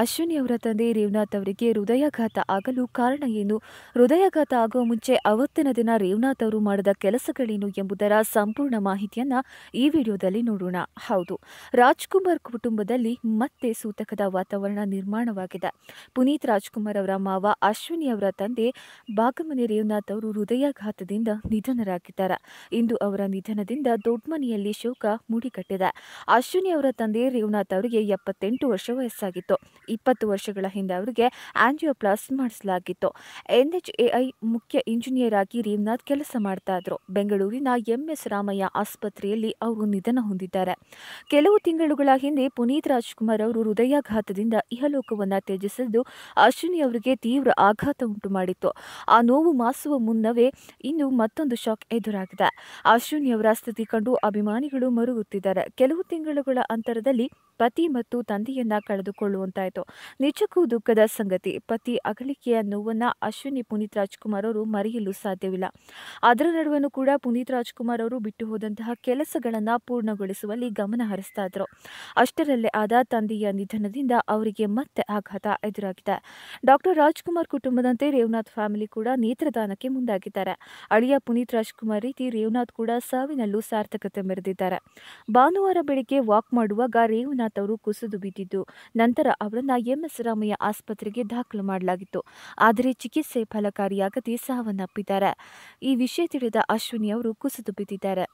ಅಶ್ವಿನಿ ಅವರ ತಂದೆ ರೇವನಾಥ್ ಅವರಿಗೆ ಹೃದಯಾಘಾತ ಆಗಲು ಕಾರಣ ಏನು ಹೃದಯಾಘಾತ ಆಗುವ ಮುಂಚೆ ಅವತ್ತಿನ ದಿನ ರೇವನಾಥ್ ಅವರು ಮಾಡಿದ ಕೆಲಸಗಳೇನು ಎಂಬುದರ ಸಂಪೂರ್ಣ ಮಾಹಿತಿಯನ್ನ ಈ ವಿಡಿಯೋದಲ್ಲಿ ನೋಡೋಣ ಹೌದು ರಾಜ್ಕುಮಾರ್ ಕುಟುಂಬದಲ್ಲಿ ಮತ್ತೆ ಸೂತಕದ ವಾತಾವರಣ ನಿರ್ಮಾಣವಾಗಿದೆ ಪುನೀತ್ ರಾಜ್ಕುಮಾರ್ ಅವರ ಮಾವ ಅಶ್ವಿನಿ ಅವರ ತಂದೆ ಬಾಗಮನೆ ರೇವನಾಥ್ ಅವರು ಹೃದಯಾಘಾತದಿಂದ ನಿಧನರಾಗಿದ್ದಾರೆ ಇಂದು ಅವರ ನಿಧನದಿಂದ ದೊಡ್ಡಮನೆಯಲ್ಲಿ ಶೋಕ ಮೂಡಿಕಟ್ಟಿದೆ ಅಶ್ವಿನಿ ಅವರ ತಂದೆ ರೇವನಾಥ್ ಅವರಿಗೆ ಎಪ್ಪತ್ತೆಂಟು ವರ್ಷ ವಯಸ್ಸಾಗಿತ್ತು ಇಪ್ಪತ್ತು ವರ್ಷಗಳ ಹಿಂದೆ ಅವರಿಗೆ ಆಂಜಿಯೋಪ್ಲಾಸ್ ಮಾಡಿಸಲಾಗಿತ್ತು ಎನ್ ಎಚ್ ಮುಖ್ಯ ಇಂಜಿನಿಯರ್ ಆಗಿ ರೇವ್ನಾಥ್ ಕೆಲಸ ಮಾಡ್ತಾ ಇದ್ರು ಬೆಂಗಳೂರಿನ ಎಂಎಸ್ ರಾಮಯ್ಯ ಆಸ್ಪತ್ರೆಯಲ್ಲಿ ಅವರು ನಿಧನ ಹೊಂದಿದ್ದಾರೆ ಕೆಲವು ತಿಂಗಳುಗಳ ಹಿಂದೆ ಪುನೀತ್ ರಾಜ್ಕುಮಾರ್ ಅವರು ಹೃದಯಾಘಾತದಿಂದ ಇಹಲೋಕವನ್ನು ತ್ಯಜಿಸಿದ್ದು ಅಶ್ವಿನಿ ಅವರಿಗೆ ತೀವ್ರ ಆಘಾತ ಉಂಟು ಮಾಡಿತ್ತು ಆ ನೋವು ಮಾಸುವ ಮುನ್ನವೇ ಇನ್ನು ಮತ್ತೊಂದು ಶಾಕ್ ಎದುರಾಗಿದೆ ಅಶ್ವಿನಿ ಅವರ ಸ್ಥಿತಿ ಕಂಡು ಅಭಿಮಾನಿಗಳು ಮರುಗುತ್ತಿದ್ದಾರೆ ಕೆಲವು ತಿಂಗಳುಗಳ ಅಂತರದಲ್ಲಿ ಪತಿ ಮತ್ತು ತಂದೆಯನ್ನ ಕಳೆದುಕೊಳ್ಳುವಂತಾಯಿತು ನಿಜಕ್ಕೂ ದುಃಖದ ಸಂಗತಿ ಪತಿ ಅಗಲಿಕೆಯ ನೋವನ್ನ ಅಶ್ವಿನಿ ಪುನೀತ್ ರಾಜ್ಕುಮಾರ್ ಅವರು ಮರೆಯಲು ಸಾಧ್ಯವಿಲ್ಲ ಅದರ ನಡುವೆನೂ ಕೂಡ ಪುನೀತ್ ರಾಜ್ಕುಮಾರ್ ಅವರು ಬಿಟ್ಟು ಹೋದಂತಹ ಕೆಲಸಗಳನ್ನು ಪೂರ್ಣಗೊಳಿಸುವಲ್ಲಿ ಗಮನ ಹರಿಸ್ತಾ ಇದ್ರು ಅಷ್ಟರಲ್ಲೇ ಆದ ತಂದೆಯ ನಿಧನದಿಂದ ಅವರಿಗೆ ಮತ್ತೆ ಆಘಾತ ಎದುರಾಗಿದೆ ಡಾಕ್ಟರ್ ರಾಜ್ಕುಮಾರ್ ಕುಟುಂಬದಂತೆ ರೇವನಾಥ್ ಫ್ಯಾಮಿಲಿ ಕೂಡ ನೇತ್ರದಾನಕ್ಕೆ ಮುಂದಾಗಿದ್ದಾರೆ ಅಳಿಯ ಪುನೀತ್ ರಾಜ್ಕುಮಾರ್ ರೀತಿ ರೇವನಾಥ್ ಕೂಡ ಸಾವಿನಲ್ಲೂ ಸಾರ್ಥಕತೆ ಮೆರೆದಿದ್ದಾರೆ ಭಾನುವಾರ ಬೆಳಿಗ್ಗೆ ವಾಕ್ ಮಾಡುವಾಗ ರೇವನಾಥ್ ಅವರು ಕುಸಿದು ಬಿದ್ದಿದ್ದು ನಂತರ ಅವರ ಅವರನ್ನು ಎಂಎಸ್ ಆಸ್ಪತ್ರೆಗೆ ದಾಖಲು ಮಾಡಲಾಗಿತ್ತು ಆದರೆ ಚಿಕಿತ್ಸೆ ಫಲಕಾರಿಯಾಗದೆ ಸಾವನ್ನಪ್ಪಿದ್ದಾರೆ ಈ ವಿಷಯ ತಿಳಿದ ಅಶ್ವಿನಿ ಅವರು ಕುಸಿದು ಬಿದ್ದಿದ್ದಾರೆ